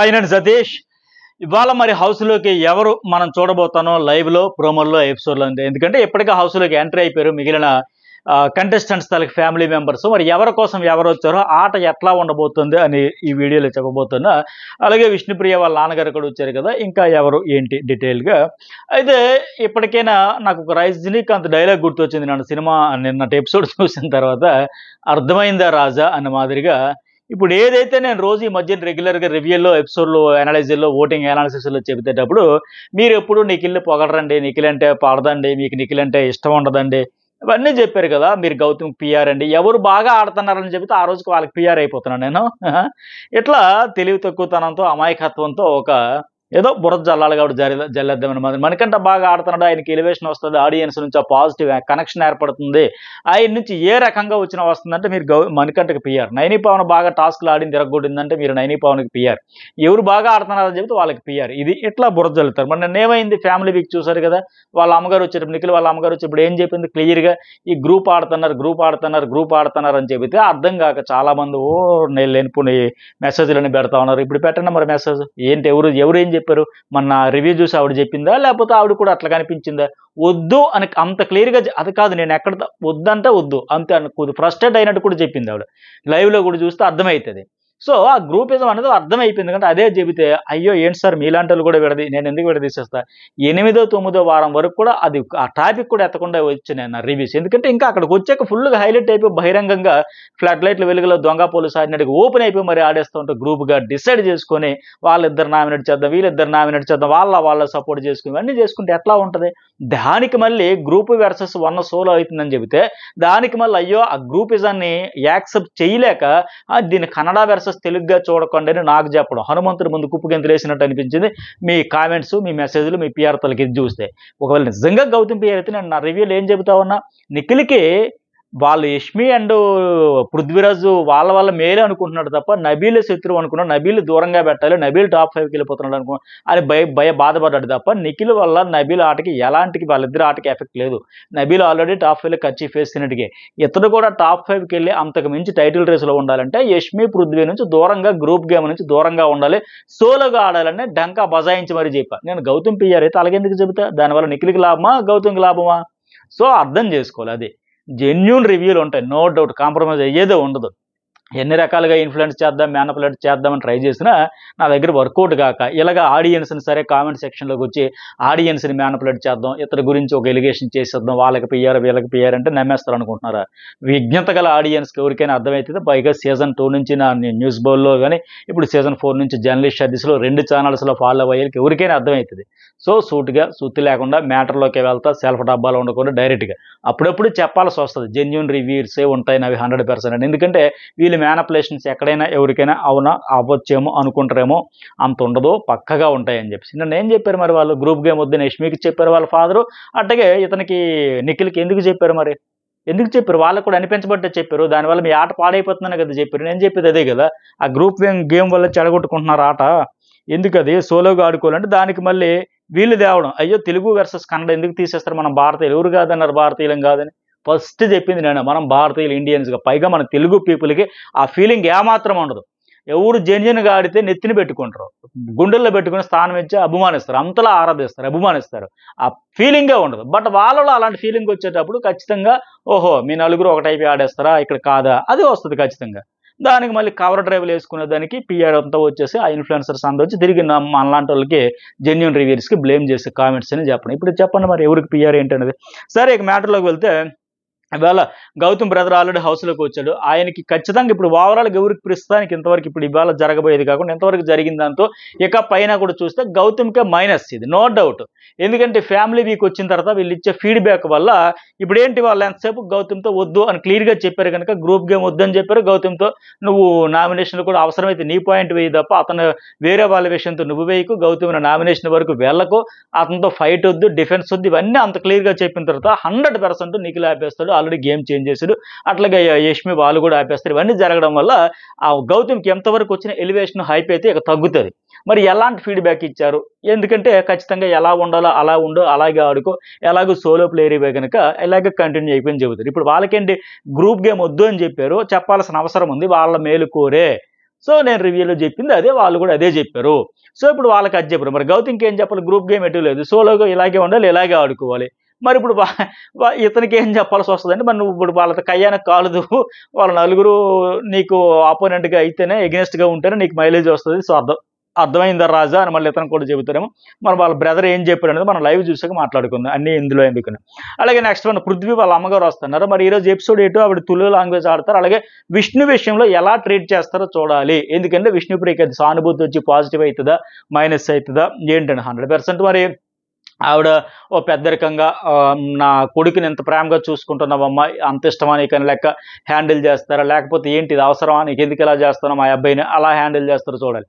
ఆయన సతీష్ ఇవాళ మరి హౌస్లోకి ఎవరు మనం చూడబోతానో లైవ్లో ప్రోమోల్లో ఎపిసోడ్లో ఎందుకంటే ఇప్పటికే హౌస్లోకి ఎంటర్ అయిపోయారు మిగిలిన కంటెస్టెంట్స్ తలకి ఫ్యామిలీ మెంబర్స్ మరి ఎవరి కోసం ఎవరు వచ్చారో ఆట ఎట్లా ఉండబోతుంది అని ఈ వీడియోలో చెప్పబోతున్నా అలాగే విష్ణుప్రియ వాళ్ళ నాన్నగారు కూడా వచ్చారు కదా ఇంకా ఎవరు ఏంటి డీటెయిల్గా అయితే ఇప్పటికైనా నాకు ఒక రజనీకి అంత డైలాగ్ గుర్తు వచ్చింది నన్ను సినిమా నిన్నటి ఎపిసోడ్ చూసిన తర్వాత అర్థమైందా రాజా అన్న మాదిరిగా ఇప్పుడు ఏదైతే నేను రోజు ఈ మధ్య రెగ్యులర్గా రివ్యూలో ఎపిసోడ్లో అనలైజర్లో ఓటింగ్ అనాలిసిస్లో చెబుతేటప్పుడు మీరు ఎప్పుడు నిఖిల్ని పొగడరండి నిఖిల్ అంటే పాడదండి మీకు నిఖిల్ అంటే ఇష్టం ఉండదండి ఇవన్నీ చెప్పారు కదా మీరు గౌతమ్ పిఆర్ అండి ఎవరు బాగా ఆడుతున్నారని చెబితే ఆ రోజుకి వాళ్ళకి పిఆర్ అయిపోతున్నాను నేను ఇట్లా తెలివి తక్కువతనంతో అమాయకత్వంతో ఒక ఏదో బురద జల్లాలి కాబట్టి జరి జల్లేద్దామని మనకంటే బాగా ఆడుతున్నాడు ఆయనకి ఎలివేషన్ వస్తుంది ఆడియన్స్ నుంచి ఆ పాజిటివ్ కనెక్షన్ ఏర్పడుతుంది ఆయన నుంచి ఏ రకంగా వచ్చినా వస్తుందంటే మీరు గౌ మణికంటకి పిఆర్ నైనీ పవన్ బాగా టాస్క్లు ఆడిన తిరగకూడిందంటే మీరు నైనీ పవన్కి పిఆర్ ఎవరు బాగా ఆడుతున్నారని చెప్తే వాళ్ళకి పిఆర్ ఇది ఇట్లా బురద జల్లుతారు మరి నేను ఏమైంది ఫ్యామిలీ వీక్ చూసారు కదా వాళ్ళ అమ్మగారు వచ్చేటప్పుడు నిఖిల్ వాళ్ళ అమ్మగారు వచ్చేప్పుడు ఏం చెప్పింది క్లియర్గా ఈ గ్రూప్ ఆడుతున్నారు గ్రూప్ ఆడుతున్నారు గ్రూప్ ఆడుతున్నారు అని చెబితే అర్థం కాక చాలామంది ఓ నేను లేనిపోయి మెసేజ్లని పెడతా ఉన్నారు ఇప్పుడు పెట్టండి మరి మెసేజ్ ఏంటి ఎవరు ఎవరు ఏం చెప్పారు మొన్న రివ్యూ చూసి ఆవిడ చెప్పిందా లేకపోతే ఆవిడ కూడా అట్లా కనిపించిందా వద్దు అని అంత క్లియర్గా అది కాదు నేను ఎక్కడ వద్దంటే వద్దు అంతే అనుకోదు ఫ్రస్ట్రేట్ అయినట్టు కూడా చెప్పింది ఆవిడ లైవ్లో కూడా చూస్తే అర్థమవుతుంది సో ఆ గ్రూపిజం అనేది అర్థమైపోయింది ఎందుకంటే అదే చెబితే అయ్యో ఏంటి సార్ మీలాంటి కూడా విడది నేను ఎందుకు విడదీసేస్తా ఎనిమిదో తొమ్మిదో వారం వరకు కూడా అది ఆ టాపిక్ కూడా ఎత్తకుండా వచ్చి నేను రివ్యూస్ ఎందుకంటే ఇంకా అక్కడికి వచ్చాక ఫుల్గా హైలైట్ అయిపోయి బహిరంగంగా ఫ్లడ్ లైట్లు వెలుగులో దొంగ పోలీస్ ఆడినట్టు ఓపెన్ అయిపోయి మరి ఆడేస్తూ ఉంటే గ్రూప్గా డిసైడ్ చేసుకొని వాళ్ళిద్దరు నామినేట్ చేద్దాం వీళ్ళిద్దరు నామినేట్ చేద్దాం వాళ్ళ వాళ్ళ సపోర్ట్ చేసుకుని ఇవన్నీ చేసుకుంటే ఎట్లా ఉంటుంది దానికి మళ్ళీ గ్రూప్ వర్సెస్ వన్ సోలో అవుతుందని చెబితే దానికి మళ్ళీ అయ్యో ఆ గ్రూపిజాన్ని యాక్సెప్ట్ చేయలేక దీన్ని కన్నడ వెర్సెస్ క్లాసెస్ తెలుగుగా చూడకండి అని నాకు చెప్పడం హనుమంతుడు ముందు కుప్పుకింత వేసినట్టు అనిపించింది మీ కామెంట్స్ మీ మెసేజ్లు మీ పిఆర్తలకి ఇది చూస్తే ఒకవేళ నిజంగా గౌతమ్ పిఆర్ అయితే నేను నా రివ్యూలు ఏం చెబుతా ఉన్నా నిఖిల్కి వాళ్ళు యష్మి అండ్ పృథ్వీరాజు వాళ్ళ వాళ్ళ మేలే అనుకుంటున్నాడు తప్ప నబీలు శత్రువు అనుకున్నాడు నబీలు దూరంగా పెట్టాలి నబీలు టాప్ ఫైవ్కి వెళ్ళిపోతున్నాడు అనుకో అని భయ భయ బాధపడ్డాడు తప్ప నిఖిల్ వల్ల నబీల్ ఆటకి ఎలాంటి వాళ్ళిద్దరు ఆటకి ఎఫెక్ట్ లేదు నబీలు ఆల్రెడీ టాప్ ఫైవ్లో ఖర్చు వేసినట్టుగా ఇతడు కూడా టాప్ ఫైవ్కి వెళ్ళి అంతకు మించి టైటిల్ రేసులో ఉండాలంటే యష్మి పృథ్వీ నుంచి దూరంగా గ్రూప్ గేమ్ నుంచి దూరంగా ఉండాలి సోలోగా ఆడాలని డంకా బజాయించి మరీ చెప్పా నేను గౌతమ్ పియ్యారైతే అలాగెందుకు చెబుతా దానివల్ల నిఖిల్కి లాభమా గౌతమ్కి లాభమా సో అర్థం చేసుకోవాలి అది genuine reveal on no doubt compromise. Yeah, the one ఎన్ని రకాలుగా ఇన్ఫ్లుయెన్స్ చేద్దాం మేనపులేట్ చేద్దామని ట్రై చేసినా నా దగ్గర వర్కౌట్ కాక ఇలాగ ఆడియన్స్ని సరే కామెంట్ సెక్షన్లోకి వచ్చి ఆడియన్స్ని మేనపులేట్ చేద్దాం ఇతర గురించి ఒక ఎలిగేషన్ చేసేద్దాం వాళ్ళకి పియ్యారు వీళ్ళకి పియ్యారంటే నమ్మేస్తారు అనుకుంటున్నారా విజ్ఞత గల ఆడియన్స్కి ఎవరికైనా అర్థమవుతుంది పైగా సీజన్ టూ నుంచి నా న్యూస్ బోల్లో కానీ ఇప్పుడు సీజన్ ఫోర్ నుంచి జర్నలిస్ట్ సర్వీస్లో రెండు ఛానల్స్లో ఫాలో అయ్యేకి ఎవరికైనా అర్థమవుతుంది సో సూట్గా సుత్తి లేకుండా మ్యాటర్లోకి వెళ్తా సెల్ఫ్ డబ్బాలో ఉండకుండా డైరెక్ట్గా అప్పుడప్పుడు చెప్పాల్సి వస్తుంది జెన్యున్ రివ్యూసే ఉంటాయి అవి హండ్రెడ్ పర్సెంట్ ఎందుకంటే వీళ్ళు మ్యానపులేషన్స్ ఎక్కడైనా ఎవరికైనా అవునా అవ్వచ్చేమో అనుకుంటారేమో అంత ఉండదు పక్కగా ఉంటాయని చెప్పేసి నిన్న ఏం చెప్పారు మరి వాళ్ళు గ్రూప్ గేమ్ వద్దు నేష్మికి చెప్పారు వాళ్ళ ఫాదరు అట్టగే ఇతనికి నిఖిల్కి ఎందుకు చెప్పారు మరి ఎందుకు చెప్పారు వాళ్ళకు కూడా అనిపించబట్టే చెప్పారు దానివల్ల మీ ఆట పాడైపోతున్నాను కదా చెప్పారు నేను చెప్పేది అదే కదా ఆ గ్రూప్ గేమ్ వల్ల చెడగొట్టుకుంటున్నారు ఆట ఎందుకు అది సోలోగా ఆడుకోవాలంటే దానికి మళ్ళీ వీళ్ళు తేవడం అయ్యో తెలుగు వర్సెస్ కన్నడ ఎందుకు తీసేస్తారు మనం భారతీయులు ఎవరు కాదన్నారు భారతీయులం కాదని ఫస్ట్ చెప్పింది నేను మనం భారతీయులు ఇండియన్స్గా పైగా మన తెలుగు పీపుల్కి ఆ ఫీలింగ్ ఏమాత్రం ఉండదు ఎవరు జెన్యున్గా ఆడితే నెత్తిని పెట్టుకుంటారు గుండెల్లో పెట్టుకుని స్థానం ఇచ్చి అభిమానిస్తారు అంతలా ఆరాధిస్తారు అభిమానిస్తారు ఆ ఫీలింగే ఉండదు బట్ వాళ్ళలో అలాంటి ఫీలింగ్ వచ్చేటప్పుడు ఖచ్చితంగా ఓహో మీ నలుగురు టైప్ ఆడేస్తారా ఇక్కడ కాదా అది వస్తుంది ఖచ్చితంగా దానికి మళ్ళీ కవర్ డ్రైవ్లు వేసుకునే దానికి పిఆర్ అంతా వచ్చేసి ఆ ఇన్ఫ్లుయెన్సర్స్ అంతా వచ్చి తిరిగి మనలాంటి వాళ్ళకి జెన్యున్ రివ్యూస్కి బ్లేమ్ చేసే కామెంట్స్ అని చెప్పండి ఇప్పుడు చెప్పండి మరి ఎవరికి పిఆర్ ఏంటనేది సరే ఇక మ్యాటర్లోకి వెళ్తే ఇవాళ గౌతమ్ బ్రదర్ ఆల్రెడీ హౌస్లోకి వచ్చాడు ఆయనకి ఖచ్చితంగా ఇప్పుడు ఓవరాల్ ఎవరికి పిలుస్తానికి ఇంతవరకు ఇప్పుడు ఇవాళ జరగబోయేది కాకుండా ఇంతవరకు జరిగిన దాంతో ఇక పైన కూడా చూస్తే గౌతమ్కే మైనస్ ఇది నో డౌట్ ఎందుకంటే ఫ్యామిలీ వీక్ వచ్చిన తర్వాత వీళ్ళు ఇచ్చే ఫీడ్బ్యాక్ వల్ల ఇప్పుడు ఏంటి వాళ్ళు ఎంతసేపు గౌతమ్తో వద్దు అని క్లియర్గా చెప్పారు కనుక గ్రూప్ గేమ్ వద్దని చెప్పారు గౌతమ్తో నువ్వు నామినేషన్లు కూడా అవసరమైతే నీ పాయింట్ వేయి తప్ప అతను వేరే వాళ్ళ విషయంతో నువ్వు వేయకు గౌతమ్ నామినేషన్ వరకు వెళ్ళకు అతనితో ఫైట్ వద్దు డిఫెన్స్ వద్దు ఇవన్నీ అంత క్లియర్గా చెప్పిన తర్వాత హండ్రెడ్ పర్సెంట్ నీకు లేపేస్తాడు ఆల్రెడీ గేమ్ చేంజ్ చేశాడు అట్లాగే యష్మి వాళ్ళు కూడా ఆపేస్తారు ఇవన్నీ జరగడం వల్ల ఆ గౌతమ్కి ఎంతవరకు వచ్చిన ఎలివేషన్ హైప్ అయితే ఇక తగ్గుతుంది మరి ఎలాంటి ఫీడ్బ్యాక్ ఇచ్చారు ఎందుకంటే ఖచ్చితంగా ఎలా ఉండాలో అలా ఉండు అలాగే ఆడుకో ఎలాగో సోలో ప్లేయర్ ఇవే కనుక ఇలాగే కంటిన్యూ అయిపోయింది చెబుతారు ఇప్పుడు వాళ్ళకేంటి గ్రూప్ గేమ్ వద్దు అని చెప్పారు చెప్పాల్సిన అవసరం ఉంది వాళ్ళ మేలు కోరే సో నేను రివ్యూలో చెప్పింది అదే వాళ్ళు కూడా అదే చెప్పారు సో ఇప్పుడు వాళ్ళకి అది చెప్పారు మరి గౌతమ్కి ఏం చెప్పాలి గ్రూప్ గేమ్ ఎటు లేదు సోలోగా ఇలాగే ఉండాలి ఇలాగే ఆడుకోవాలి మరి ఇప్పుడు ఇతనికి ఏం చెప్పాల్సి వస్తుందండి మరి నువ్వు ఇప్పుడు వాళ్ళ కయ్యానికి కాలదు వాళ్ళ నలుగురు నీకు ఆపోనెంట్గా అయితేనే ఎగెన్స్ట్గా ఉంటేనే నీకు మైలేజ్ వస్తుంది సో అర్థం అర్థమైందా రాజా అని మళ్ళీ ఇతను కూడా చెబుతారేమో మన వాళ్ళ బ్రదర్ ఏం చెప్పారు అనేది మనం లైవ్ చూసాక మాట్లాడుకుందాం అన్ని ఇందులో ఎందుకున్నాం అలాగే నెక్స్ట్ వన్ పృథ్వీ వాళ్ళ అమ్మగారు వస్తున్నారు మరి ఈరోజు ఎపిసోడ్ ఎటు ఆవిడ తులు లాంగ్వేజ్ ఆడతారు అలాగే విష్ణు విషయంలో ఎలా ట్రీట్ చేస్తారో చూడాలి ఎందుకంటే విష్ణు ప్రియకి సానుభూతి వచ్చి పాజిటివ్ అవుతుందా మైనస్ అవుతుందా ఏంటండి హండ్రెడ్ మరి ఆవిడ ఓ పెద్దరికంగా నా కొడుకుని ఎంత ప్రేమగా చూసుకుంటున్నావమ్మా అంత ఇష్టమా నీకని లెక్క హ్యాండిల్ చేస్తారా లేకపోతే ఏంటి ఇది అవసరమా నీకు ఎందుకు ఇలా చేస్తున్నావు మా అబ్బాయిని అలా హ్యాండిల్ చేస్తారో చూడాలి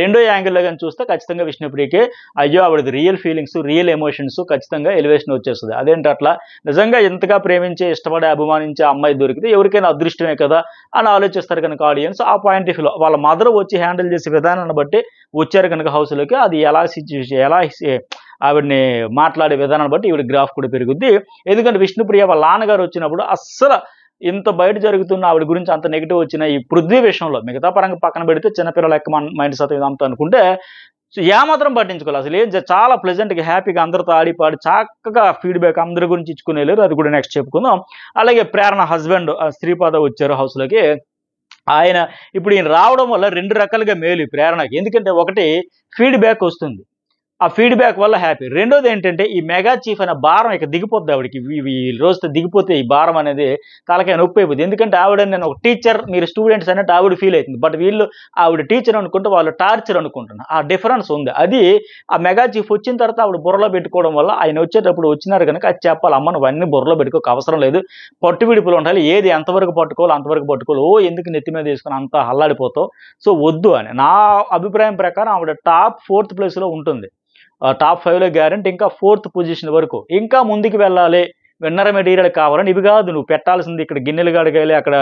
రెండో యాంగిల్లో కానీ చూస్తే ఖచ్చితంగా విష్ణుప్రియకి అయ్యో ఆవిడది రియల్ ఫీలింగ్స్ రియల్ ఎమోషన్స్ ఖచ్చితంగా ఎలివేషన్ వచ్చేస్తుంది అదేంటి అట్లా నిజంగా ఎంతగా ప్రేమించే ఇష్టపడే అభిమానించే అమ్మాయి దొరికితే ఎవరికైనా అదృష్టమే కదా అని ఆలోచిస్తారు కనుక ఆడియన్స్ ఆ పాయింట్ ఆఫ్ వ్యూలో వాళ్ళ మదర్ వచ్చి హ్యాండిల్ చేసే విధానాన్ని బట్టి వచ్చారు కనుక హౌస్లోకి అది ఎలా సిచ్యువేషన్ ఎలా ఆవిడని మాట్లాడే విధానాన్ని బట్టి ఈవిడ గ్రాఫ్ కూడా పెరుగుద్ది ఎందుకంటే విష్ణుప్రియ వాళ్ళ నాన్నగారు వచ్చినప్పుడు అస్సలు ఇంత బయట జరుగుతున్న ఆవిడ గురించి అంత నెగిటివ్ వచ్చిన ఈ పృథ్వీ విషయంలో మిగతా పరంగా పక్కన పెడితే చిన్నపిల్లల యొక్క మైండ్ ఇది ఇదంతా అనుకుంటే ఏమాత్రం పట్టించుకోవాలి అసలు ఏం చాలా ప్లెజెంట్గా హ్యాపీగా అందరితో ఆడిపాడి చక్కగా ఫీడ్బ్యాక్ అందరి గురించి ఇచ్చుకునే లేరు అది కూడా నెక్స్ట్ చెప్పుకుందాం అలాగే ప్రేరణ హస్బెండ్ శ్రీపాద వచ్చారు హౌస్లోకి ఆయన ఇప్పుడు ఈయన రావడం వల్ల రెండు రకాలుగా మేలు ప్రేరణకి ఎందుకంటే ఒకటి ఫీడ్బ్యాక్ వస్తుంది ఆ ఫీడ్బ్యాక్ వల్ల హ్యాపీ రెండోది ఏంటంటే ఈ మెగా చీఫ్ అనే భారం ఇక దిగిపోద్ది ఆవిడకి ఈ రోజుతో దిగిపోతే ఈ భారం అనేది తలకాయ నొప్పి అయిపోద్ది ఎందుకంటే ఆవిడ నేను ఒక టీచర్ మీరు స్టూడెంట్స్ అన్నట్టు ఆవిడ ఫీల్ అవుతుంది బట్ వీళ్ళు ఆవిడ టీచర్ అనుకుంటే వాళ్ళు టార్చర్ అనుకుంటున్నారు ఆ డిఫరెన్స్ ఉంది అది ఆ మెగా చీఫ్ వచ్చిన తర్వాత ఆవిడ బుర్రలో పెట్టుకోవడం వల్ల ఆయన వచ్చేటప్పుడు వచ్చినారు కనుక అది చెప్పాలి అమ్మను నువ్వన్నీ బుర్రలో పెట్టుకోక అవసరం లేదు పట్టు విడుపులు ఉండాలి ఏది ఎంతవరకు పట్టుకోవాలి అంతవరకు పట్టుకోవాలి ఓ ఎందుకు నెత్తి మీద తీసుకుని అంత హల్లాడిపోతావు సో వద్దు అని నా అభిప్రాయం ప్రకారం ఆవిడ టాప్ ఫోర్త్ ప్లేస్లో ఉంటుంది టాప్ ఫైవ్లో గ్యారెంటీ ఇంకా ఫోర్త్ పొజిషన్ వరకు ఇంకా ముందుకు వెళ్ళాలి విన్నర మెటీరియల్ కావాలని ఇవి కాదు నువ్వు పెట్టాల్సింది ఇక్కడ గిన్నెలు కడగాలి అక్కడ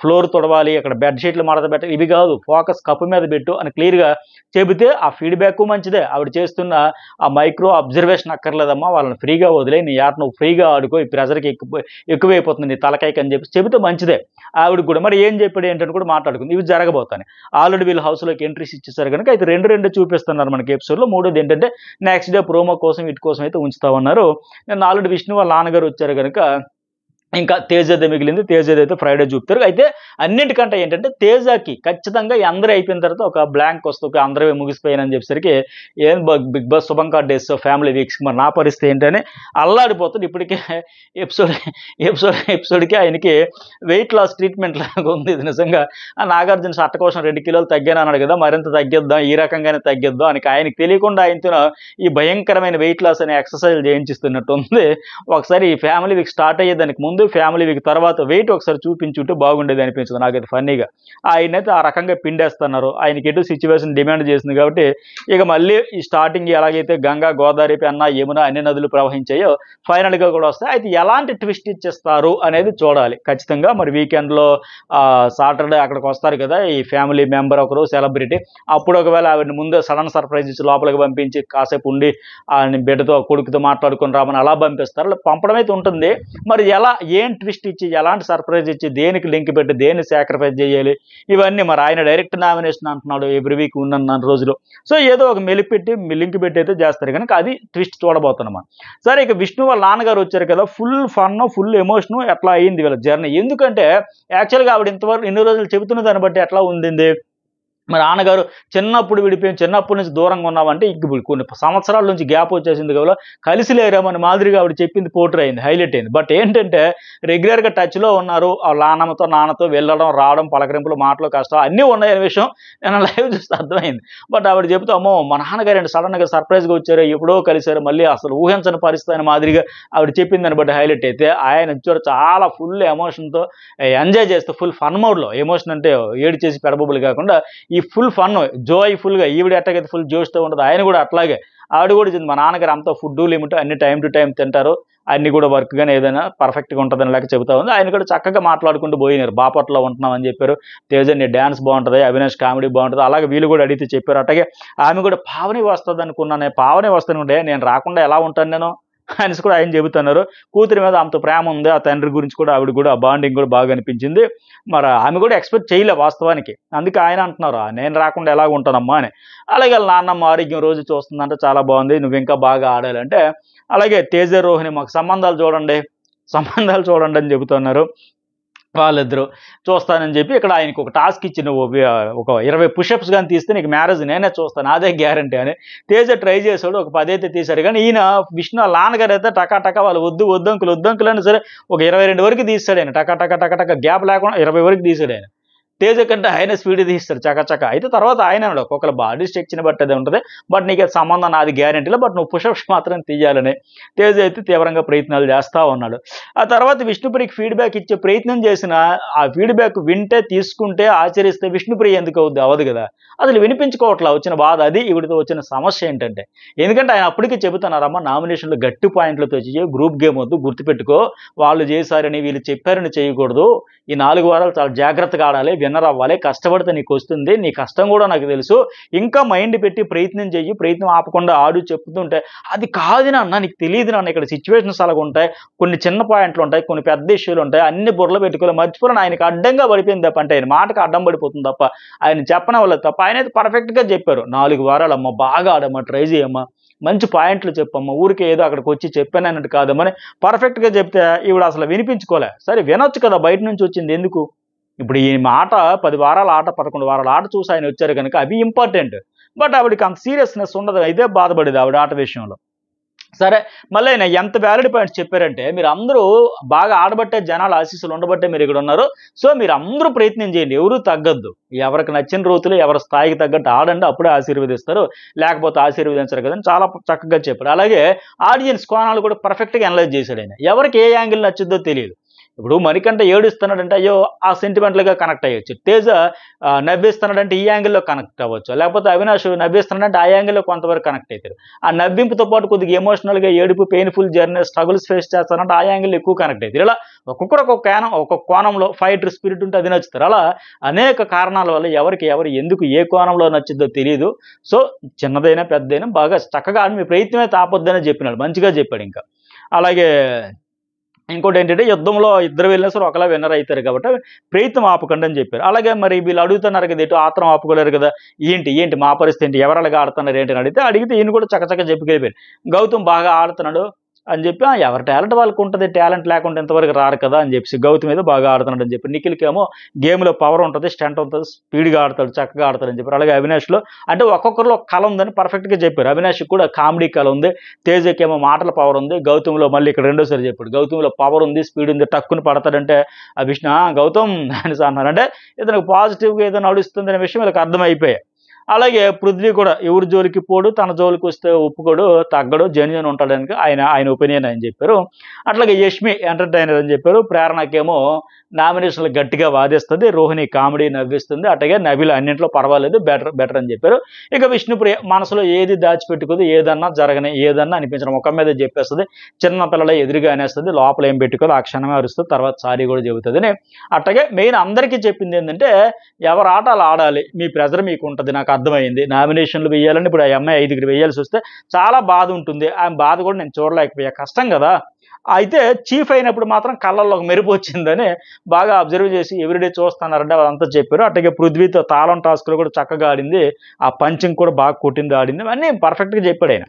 ఫ్లోర్ తుడవాలి అక్కడ బెడ్షీట్లు మడత పెట్టాలి ఇవి కాదు ఫోకస్ కప్పు మీద పెట్టు అని క్లియర్గా చెబితే ఆ ఫీడ్బ్యాక్ మంచిదే ఆవిడ చేస్తున్న ఆ మైక్రో అబ్జర్వేషన్ అక్కర్లేదమ్మా వాళ్ళని ఫ్రీగా వదిలే నీ ఆట నువ్వు ఫ్రీగా ఆడుకో ఈ ప్రెజర్కి ఎక్కువ ఎక్కువైపోతుంది నీ తలకాయకి అని చెప్పి చెబితే మంచిదే ఆవిడ కూడా మరి ఏం చెప్పాడు ఏంటంటే కూడా మాట్లాడుకుంది ఇవి జరగబోతాను ఆల్రెడీ వీళ్ళు హౌస్లోకి ఎంట్రీస్ ఇచ్చేసారు కనుక అయితే రెండు రెండు చూపిస్తున్నారు మనకి ఎపిసోడ్లో మూడోది ఏంటంటే నెక్స్ట్ డే ప్రోమో కోసం వీటి కోసం అయితే ఉంచుతా ఉన్నారు నేను ఆల్రెడీ విష్ణు వాళ్ళ నాన్నగారు వచ్చారు కనుక ఇంకా తేజ్ మిగిలింది తేజది అయితే ఫ్రైడే చూపుతారు అయితే అన్నింటికంటే ఏంటంటే తేజాకి ఖచ్చితంగా అందరూ అయిపోయిన తర్వాత ఒక బ్లాంక్ వస్తుంది అందరూ ముగిసిపోయానని చెప్పేసరికి ఏం Bigg Boss card days family weeks మరి నా పరిస్థితి ఏంటని అల్లాడిపోతుంది ఇప్పటికే ఎపిసోడ్ ఎపిసోడ్ ఎపిసోడ్కి ఆయనకి వెయిట్ లాస్ ట్రీట్మెంట్ లాగా ఉంది ఇది నిజంగా నాగార్జున సట్ట కోసం రెండు కిలోలు తగ్గాను అన్నాడు కదా మరింత తగ్గిద్దాం ఈ రకంగానే తగ్గిద్దాం అని ఆయనకి తెలియకుండా ఆయనతో ఈ భయంకరమైన వెయిట్ లాస్ అనే ఎక్సర్సైజ్ చేయించిస్తున్నట్టు ఉంది ఒకసారి ఈ ఫ్యామిలీ వీక్ స్టార్ట్ అయ్యేదానికి ముందు ముందు ఫ్యామిలీ వీక్ తర్వాత వెయిట్ ఒకసారి చూపించుంటే బాగుండేది అనిపించింది నాకైతే ఫన్నీగా ఆయన అయితే ఆ రకంగా పిండేస్తున్నారు ఆయనకి ఎటు సిచ్యువేషన్ డిమాండ్ చేసింది కాబట్టి ఇక మళ్ళీ ఈ స్టార్టింగ్ ఎలాగైతే గంగా గోదావరి పెన్న యమున అన్ని నదులు ప్రవహించాయో ఫైనల్గా కూడా వస్తాయి అయితే ఎలాంటి ట్విస్ట్ ఇచ్చేస్తారు అనేది చూడాలి ఖచ్చితంగా మరి వీకెండ్లో సాటర్డే అక్కడికి వస్తారు కదా ఈ ఫ్యామిలీ మెంబర్ ఒకరు సెలబ్రిటీ అప్పుడు ఒకవేళ ఆవిడ ముందు సడన్ సర్ప్రైజ్ ఇచ్చి లోపలికి పంపించి కాసేపు ఉండి ఆయన బిడ్డతో కొడుకుతో మాట్లాడుకుని రామని అలా పంపిస్తారు పంపడం అయితే ఉంటుంది మరి ఎలా ఏం ట్విస్ట్ ఇచ్చి ఎలాంటి సర్ప్రైజ్ ఇచ్చి దేనికి లింక్ పెట్టి దేన్ని సాక్రిఫైస్ చేయాలి ఇవన్నీ మరి ఆయన డైరెక్ట్ నామినేషన్ అంటున్నాడు ఎవ్రీ వీక్ ఉన్న రోజులు సో ఏదో ఒక పెట్టి లింక్ పెట్టి అయితే చేస్తారు కనుక అది ట్విస్ట్ చూడబోతున్నాం సరే ఇక విష్ణు వాళ్ళ నాన్నగారు వచ్చారు కదా ఫుల్ ఫన్ ఫుల్ ఎమోషను ఎట్లా అయ్యింది వీళ్ళ జర్నీ ఎందుకంటే యాక్చువల్గా ఆవిడ ఇంతవరకు ఎన్ని రోజులు చెబుతున్న దాన్ని బట్టి ఎట్లా ఉంది మరి నాన్నగారు చిన్నప్పుడు విడిపోయి చిన్నప్పటి నుంచి దూరంగా ఉన్నామంటే ఇప్పుడు కొన్ని సంవత్సరాల నుంచి గ్యాప్ వచ్చేసింది కదా కలిసి లేరామని మాదిరిగా ఆవిడ చెప్పింది పోటర్ అయింది హైలైట్ అయింది బట్ ఏంటంటే రెగ్యులర్గా టచ్లో ఉన్నారు నాన్నమ్మతో నాన్నతో వెళ్ళడం రావడం పలకరింపులు మాటలు కష్టం అన్నీ ఉన్నాయనే విషయం నేను లైవ్ చూస్తే అర్థమైంది బట్ ఆవిడ చెబుతూ అమ్మో మా నాన్నగారు అండి సడన్గా సర్ప్రైజ్గా వచ్చారు ఎప్పుడో కలిశారు మళ్ళీ అసలు ఊహించని పరిస్థితి అని మాదిరిగా ఆవిడ చెప్పిందని బట్టి హైలైట్ అయితే ఆయన చూడ చాలా ఫుల్ ఎమోషన్తో ఎంజాయ్ చేస్తూ ఫుల్ ఫన్ మోడ్లో ఎమోషన్ అంటే ఏడు చేసి పెడబబులు కాకుండా ఈ ఫుల్ ఫన్ జోయ్ ఫుల్గా ఈవిడ ఎట్టగైతే ఫుల్ జోష్తో ఉండదు ఆయన కూడా అట్లాగే ఆవిడ కూడా చెంది మా నాన్నగారు అంతా ఫుడ్ లిమిట్ అన్ని టైం టు టైం తింటారు అన్ని కూడా వర్క్ కానీ ఏదైనా పర్ఫెక్ట్గా ఉంటుందని లేక చెబుతా ఉంది ఆయన కూడా చక్కగా మాట్లాడుకుంటూ పోయినారు బాపట్లో ఉంటున్నామని చెప్పారు తేజ నీ డ్యాన్స్ బాగుంటుంది అవినాష్ కామెడీ బాగుంటుంది అలాగే వీళ్ళు కూడా అడిగితే చెప్పారు అట్లాగే ఆమె కూడా పావని వస్తుంది అనుకున్నాను పావని వస్తానుండే నేను రాకుండా ఎలా ఉంటాను నేను అనేసి కూడా ఆయన చెబుతున్నారు కూతురి మీద ఆమెతో ప్రేమ ఉంది ఆ తండ్రి గురించి కూడా ఆవిడ కూడా ఆ బాండింగ్ కూడా బాగా అనిపించింది మరి ఆమె కూడా ఎక్స్పెక్ట్ చేయలే వాస్తవానికి అందుకే ఆయన అంటున్నారు నేను రాకుండా ఎలాగ ఉంటానమ్మా అని అలాగే నాన్నమ్మ ఆరోగ్యం రోజు చూస్తుందంటే చాలా బాగుంది నువ్వు ఇంకా బాగా ఆడాలంటే అలాగే తేజ రోహిణి మాకు సంబంధాలు చూడండి సంబంధాలు చూడండి అని చెబుతున్నారు వాళ్ళిద్దరూ చూస్తానని చెప్పి ఇక్కడ ఆయనకు ఒక టాస్క్ ఇచ్చిన ఒక ఇరవై పుషప్స్ కానీ తీస్తే నీకు మ్యారేజ్ నేనే చూస్తాను అదే గ్యారంటీ అని తేజ ట్రై చేశాడు ఒక పది అయితే తీశాడు కానీ ఈయన విష్ణు నాన్నగారు అయితే టకా టకా వాళ్ళు వద్దు వద్దంకులు వద్దంకులు అని సరే ఒక ఇరవై రెండు వరకు తీస్తాడు ఆయన టకా టకా టకా టకా గ్యాప్ లేకుండా ఇరవై వరకు తీశాడు ఆయన తేజ కంటే ఆయన స్పీడ్ తీస్తాడు చకచక అయితే తర్వాత ఆయన ఒకవేళ బాడీ స్ట్రక్చర్ని బట్టి అది ఉంటుంది బట్ నీకు సంబంధం నాది గ్యారెంటీలో బట్ నువ్వు పుషప్స్ మాత్రం తీయాలని తేజ అయితే తీవ్రంగా ప్రయత్నాలు చేస్తూ ఉన్నాడు ఆ తర్వాత విష్ణుప్రియకి ఫీడ్బ్యాక్ ఇచ్చే ప్రయత్నం చేసిన ఆ ఫీడ్బ్యాక్ వింటే తీసుకుంటే ఆచరిస్తే విష్ణుప్రియ ఎందుకు అవుద్ది అవ్వదు కదా అసలు వినిపించుకోవట్లా వచ్చిన బాధ అది ఇవిడితో వచ్చిన సమస్య ఏంటంటే ఎందుకంటే ఆయన అప్పటికే చెబుతున్నారమ్మ నామినేషన్లో గట్టి పాయింట్లతో చేయ గ్రూప్ గేమ్ వద్దు గుర్తుపెట్టుకో వాళ్ళు చేశారని వీళ్ళు చెప్పారని చేయకూడదు ఈ నాలుగు వారాలు చాలా జాగ్రత్తగా ఆడాలి విన్నర్ అవ్వాలి కష్టపడితే నీకు వస్తుంది నీ కష్టం కూడా నాకు తెలుసు ఇంకా మైండ్ పెట్టి ప్రయత్నం చేయి ప్రయత్నం ఆపకుండా ఆడు చెప్తుంటే అది కాదు నాన్న నీకు తెలియదు నాన్న ఇక్కడ సిచ్యువేషన్స్ అలాగ ఉంటాయి కొన్ని చిన్న పాయింట్లు ఉంటాయి కొన్ని పెద్ద ఇష్యూలు ఉంటాయి అన్ని బుర్రలు పెట్టుకోవాలి మర్చిపోయిన ఆయనకి అడ్డంగా పడిపోయింది తప్ప అంటే ఆయన మాటకు అడ్డం పడిపోతుంది తప్ప ఆయన చెప్పనవలేదు తప్ప ఆయన అయితే పర్ఫెక్ట్గా చెప్పారు నాలుగు అమ్మ బాగా ఆడమ్మా ట్రై చేయమ్మా మంచి పాయింట్లు చెప్పమ్మా ఊరికి ఏదో అక్కడికి వచ్చి చెప్పాను అన్నట్టు కాదమ్మని పర్ఫెక్ట్గా చెప్తే ఈవిడ అసలు వినిపించుకోలే సరే వినొచ్చు కదా బయట నుంచి వచ్చింది ఎందుకు ఇప్పుడు ఈ ఆట పది వారాల ఆట పదకొండు వారాల ఆట చూసి ఆయన వచ్చారు కనుక అవి ఇంపార్టెంట్ బట్ ఆవిడకి అంత సీరియస్నెస్ ఉండదు ఇదే బాధపడేది ఆవిడ ఆట విషయంలో సరే మళ్ళీ ఆయన ఎంత వ్యాలిడ్ పాయింట్స్ చెప్పారంటే మీరు అందరూ బాగా ఆడబట్టే జనాల ఆశీస్సులు ఉండబట్టే మీరు ఇక్కడ ఉన్నారు సో మీరు అందరూ ప్రయత్నం చేయండి ఎవరూ తగ్గద్దు ఎవరికి నచ్చిన రోజులు ఎవరి స్థాయికి తగ్గట్టు ఆడండి అప్పుడే ఆశీర్వదిస్తారు లేకపోతే ఆశీర్వదించరు కదా చాలా చక్కగా చెప్పారు అలాగే ఆడియన్స్ కోణాలు కూడా పర్ఫెక్ట్గా అనలైజ్ చేశాడు ఆయన ఎవరికి ఏ యాంగిల్ నచ్చుద్దో తెలియదు ఇప్పుడు మణికంట ఏడుస్తున్నాడంటే అయ్యో ఆ సెంటిమెంట్లుగా కనెక్ట్ అయ్యొచ్చు తేజ నవ్విస్తున్నాడంటే ఈ యాంగిల్లో కనెక్ట్ అవ్వచ్చు లేకపోతే అవినాష్ నవ్విస్తున్నాడంటే ఆ యాంగిల్లో కొంతవరకు కనెక్ట్ అవుతారు ఆ నవ్వింపుతో పాటు కొద్దిగా ఎమోషనల్గా ఏడుపు పెయిన్ఫుల్ జర్నీ స్ట్రగుల్స్ ఫేస్ చేస్తారంటే ఆ యాంగిల్ ఎక్కువ కనెక్ట్ అవుతారు ఇలా ఒక్కొక్కరు ఒక్కొక్క కోణం ఒక్కొక్క కోణంలో ఫైటర్ స్పిరిట్ ఉంటే అది నచ్చుతారు అలా అనేక కారణాల వల్ల ఎవరికి ఎవరు ఎందుకు ఏ కోణంలో నచ్చిందో తెలియదు సో చిన్నదైనా పెద్దదైనా బాగా చక్కగా మీ ప్రయత్నమే తాపొద్దని చెప్పినాడు మంచిగా చెప్పాడు ఇంకా అలాగే ఇంకోటి ఏంటంటే యుద్ధంలో ఇద్దరు వెళ్ళినా సరే ఒకలా విన్నర్ అవుతారు కాబట్టి ప్రయత్నం ఆపకండి అని చెప్పారు అలాగే మరి వీళ్ళు అడుగుతున్నారు కదా ఎటు ఆత్రం ఆపుకోలేరు కదా ఏంటి ఏంటి మా పరిస్థితి ఏంటి ఎవరలాగా ఆడుతున్నారు ఏంటి అని అడిగితే అడిగితే ఈయన కూడా చక్కచక్క చెప్పుకెళ్ళిపోయారు గౌతమ్ బాగా ఆడుతున్నాడు అని చెప్పి ఎవరి టాలెంట్ వాళ్ళకు ఉంటుంది టాలెంట్ లేకుండా ఇంతవరకు రారు కదా అని చెప్పి గౌతమ్ మీద బాగా ఆడుతున్నాడు అని చెప్పి నిఖిల్కేమో గేమ్లో పవర్ ఉంటుంది స్టెంట్ ఉంటుంది స్పీడ్గా ఆడతాడు చక్కగా ఆడతాడు అని చెప్పారు అలాగే అవినాష్లో అంటే ఒక్కొక్కరిలో కళ ఉందని పర్ఫెక్ట్గా చెప్పారు అవినాష్ కూడా కామెడీ కళ ఉంది తేజకేమో మాటల పవర్ ఉంది గౌతమ్లో మళ్ళీ ఇక్కడ రెండోసారి చెప్పాడు గౌతమ్లో పవర్ ఉంది స్పీడ్ ఉంది టక్కుని పడతాడంటే అభిష్ణ గౌతమ్ అని అన్నారు అంటే ఇతనికి పాజిటివ్గా ఏదో నడుస్తుంది అనే విషయం వీళ్ళకి అర్థమైపోయాయి అలాగే పృథ్వీ కూడా ఎవరి జోలికి పోడు తన జోలికి వస్తే ఒప్పుకోడు తగ్గడు జెన్యున్ ఉంటాడని ఆయన ఆయన ఒపీనియన్ అని చెప్పారు అట్లాగే యష్మి ఎంటర్టైనర్ అని చెప్పారు ప్రేరణకేమో నామినేషన్లు గట్టిగా వాదిస్తుంది రోహిణి కామెడీ నవ్విస్తుంది అట్లాగే నవిలు అన్నింటిలో పర్వాలేదు బెటర్ బెటర్ అని చెప్పారు ఇక విష్ణుప్రియ మనసులో ఏది దాచిపెట్టుకుంది ఏదన్నా జరగని ఏదన్నా అనిపించడం ముఖం మీద చెప్పేస్తుంది చిన్న పిల్లల ఎదురుగా అనేస్తుంది లోపల ఏం పెట్టుకోదు ఆ క్షణమే అరుస్తుంది తర్వాత సారీ కూడా చెబుతుంది అట్లాగే మెయిన్ అందరికీ చెప్పింది ఏంటంటే ఎవరు ఆటలు ఆడాలి మీ ప్రెజర్ మీకు ఉంటుంది నాకు అర్థమైంది నామినేషన్లు వేయాలని ఇప్పుడు ఆ అమ్మాయి ఐదుగురు వేయాల్సి వస్తే చాలా బాధ ఉంటుంది ఆమె బాధ కూడా నేను చూడలేకపోయా కష్టం కదా అయితే చీఫ్ అయినప్పుడు మాత్రం కళ్ళల్లో ఒక మెరుపు వచ్చిందని బాగా అబ్జర్వ్ చేసి ఎవ్రీడే చూస్తున్నారంటే వాళ్ళంతా చెప్పారు అట్లాగే పృథ్వీతో తాళం టాస్క్లో కూడా చక్కగా ఆడింది ఆ పంచింగ్ కూడా బాగా కొట్టింది ఆడింది అన్నీ పర్ఫెక్ట్గా చెప్పాడు ఆయన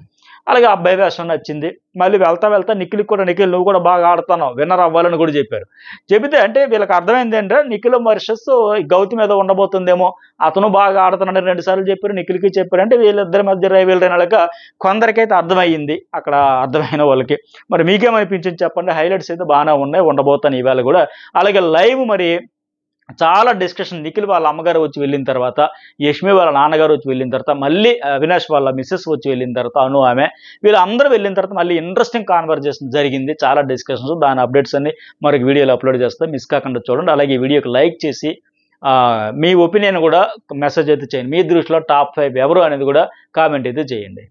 అలాగే అబ్బాయి వేషం నచ్చింది మళ్ళీ వెళ్తా వెళ్తా నిఖిల్ కూడా నిఖిల్ నువ్వు కూడా బాగా ఆడతాను విన్నర్ అవ్వాలని కూడా చెప్పారు చెబితే అంటే వీళ్ళకి అర్థమైంది ఏంటంటే నిఖిల్ మరిషస్ గౌతి మీద ఉండబోతుందేమో అతను బాగా ఆడుతున్నాడని రెండు సార్లు చెప్పారు నిఖిల్కి చెప్పారు అంటే వీళ్ళిద్దరి మధ్య రైవేల్ రైనలాగా కొందరికైతే అర్థమయ్యింది అక్కడ అర్థమైన వాళ్ళకి మరి మీకేమనిపించింది చెప్పండి హైలైట్స్ అయితే బాగానే ఉన్నాయి ఉండబోతాను ఈవేళ కూడా అలాగే లైవ్ మరి చాలా డిస్కషన్ నిఖిల్ వాళ్ళ అమ్మగారు వచ్చి వెళ్ళిన తర్వాత యష్మి వాళ్ళ నాన్నగారు వచ్చి వెళ్ళిన తర్వాత మళ్ళీ అవినాష్ వాళ్ళ మిస్సెస్ వచ్చి వెళ్ళిన తర్వాత అను ఆమె వీళ్ళందరూ వెళ్ళిన తర్వాత మళ్ళీ ఇంట్రెస్టింగ్ కాన్వర్జేషన్ జరిగింది చాలా డిస్కషన్స్ దాని అప్డేట్స్ అన్ని మరొక వీడియోలో అప్లోడ్ చేస్తాం మిస్ కాకుండా చూడండి అలాగే వీడియోకి లైక్ చేసి మీ ఒపీనియన్ కూడా మెసేజ్ అయితే చేయండి మీ దృష్టిలో టాప్ ఫైవ్ ఎవరు అనేది కూడా కామెంట్ అయితే చేయండి